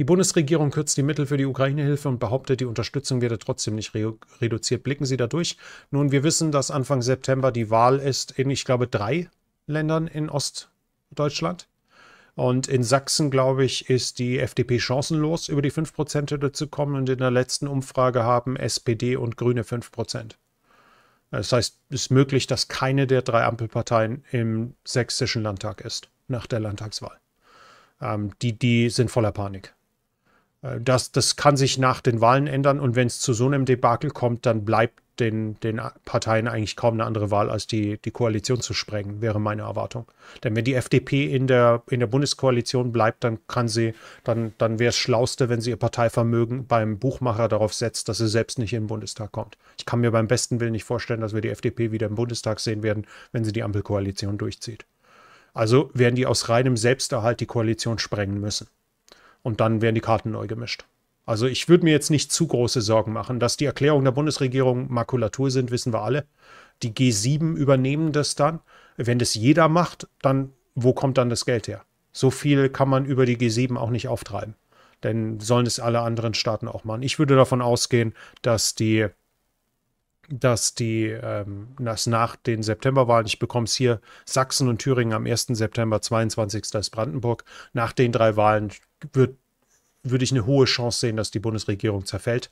Die Bundesregierung kürzt die Mittel für die Ukraine-Hilfe und behauptet, die Unterstützung werde trotzdem nicht re reduziert. Blicken Sie da durch? Nun, wir wissen, dass Anfang September die Wahl ist in, ich glaube, drei Ländern in Ostdeutschland. Und in Sachsen, glaube ich, ist die FDP chancenlos, über die 5%-Hürde zu kommen. Und in der letzten Umfrage haben SPD und Grüne 5%. Das heißt, es ist möglich, dass keine der drei Ampelparteien im sächsischen Landtag ist, nach der Landtagswahl. Ähm, die, die sind voller Panik. Äh, das, das kann sich nach den Wahlen ändern und wenn es zu so einem Debakel kommt, dann bleibt den, den Parteien eigentlich kaum eine andere Wahl, als die, die Koalition zu sprengen, wäre meine Erwartung. Denn wenn die FDP in der, in der Bundeskoalition bleibt, dann kann sie, dann, dann wäre es schlauste, wenn sie ihr Parteivermögen beim Buchmacher darauf setzt, dass sie selbst nicht in den Bundestag kommt. Ich kann mir beim besten Willen nicht vorstellen, dass wir die FDP wieder im Bundestag sehen werden, wenn sie die Ampelkoalition durchzieht. Also werden die aus reinem Selbsterhalt die Koalition sprengen müssen und dann werden die Karten neu gemischt. Also ich würde mir jetzt nicht zu große Sorgen machen. Dass die Erklärungen der Bundesregierung Makulatur sind, wissen wir alle. Die G7 übernehmen das dann. Wenn das jeder macht, dann wo kommt dann das Geld her? So viel kann man über die G7 auch nicht auftreiben. Denn sollen es alle anderen Staaten auch machen. Ich würde davon ausgehen, dass die dass die, ähm, dass nach den Septemberwahlen, ich bekomme es hier, Sachsen und Thüringen am 1. September, 22. ist Brandenburg, nach den drei Wahlen wird, würde ich eine hohe Chance sehen, dass die Bundesregierung zerfällt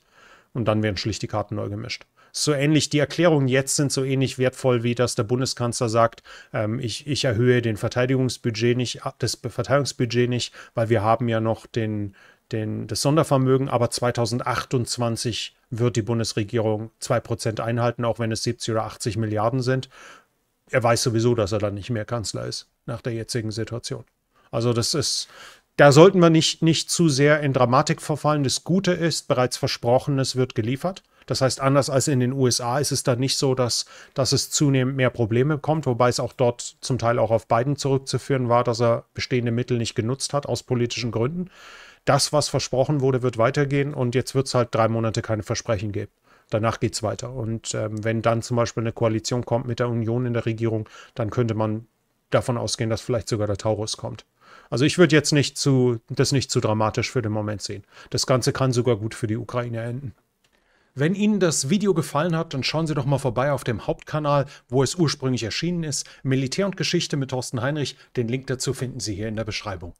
und dann werden schlicht die Karten neu gemischt. So ähnlich, die Erklärungen jetzt sind so ähnlich wertvoll, wie dass der Bundeskanzler sagt, ähm, ich, ich erhöhe den Verteidigungsbudget nicht, das Verteidigungsbudget nicht, weil wir haben ja noch den, den, das Sondervermögen, aber 2028 wird die Bundesregierung 2% einhalten, auch wenn es 70 oder 80 Milliarden sind. Er weiß sowieso, dass er dann nicht mehr Kanzler ist, nach der jetzigen Situation. Also das ist, da sollten wir nicht, nicht zu sehr in Dramatik verfallen. Das Gute ist, bereits Versprochenes wird geliefert. Das heißt, anders als in den USA ist es da nicht so, dass, dass es zunehmend mehr Probleme bekommt, wobei es auch dort zum Teil auch auf Biden zurückzuführen war, dass er bestehende Mittel nicht genutzt hat aus politischen Gründen. Das, was versprochen wurde, wird weitergehen und jetzt wird es halt drei Monate keine Versprechen geben. Danach geht es weiter. Und ähm, wenn dann zum Beispiel eine Koalition kommt mit der Union in der Regierung, dann könnte man davon ausgehen, dass vielleicht sogar der Taurus kommt. Also ich würde jetzt nicht zu, das nicht zu dramatisch für den Moment sehen. Das Ganze kann sogar gut für die Ukraine enden. Wenn Ihnen das Video gefallen hat, dann schauen Sie doch mal vorbei auf dem Hauptkanal, wo es ursprünglich erschienen ist. Militär und Geschichte mit Thorsten Heinrich. Den Link dazu finden Sie hier in der Beschreibung.